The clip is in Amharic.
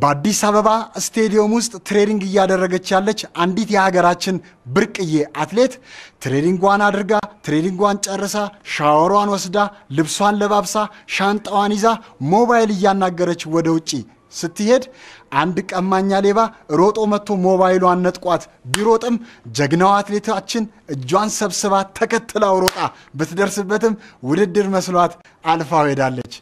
በአዲስ አበባ ስቴዲየም ውስጥ ትሬኒንግ እያደረገች ያለች አንዲት የሀገራችን ብርቅዬ አትሌት ትሬኒንጓን አድርጋ ትሬኒንጓን ጨርሳ ሻወሯን ወስዳ ልብሷን ለባብሳ ሻንጣዋን ይዛ ሞባይል እያናገረች ወደ ውጪ ስትሄድ አንድ ቀማኛ ሌባ ሮጦ መጥቶ ሞባይሏን ነጥቋት ቢሮጥም ጀግናው አትሌታችን እጇን ሰብስባ ተከትላው ሮጣ ብትደርስበትም ውድድር መስሏት አልፋ ሄዳለች።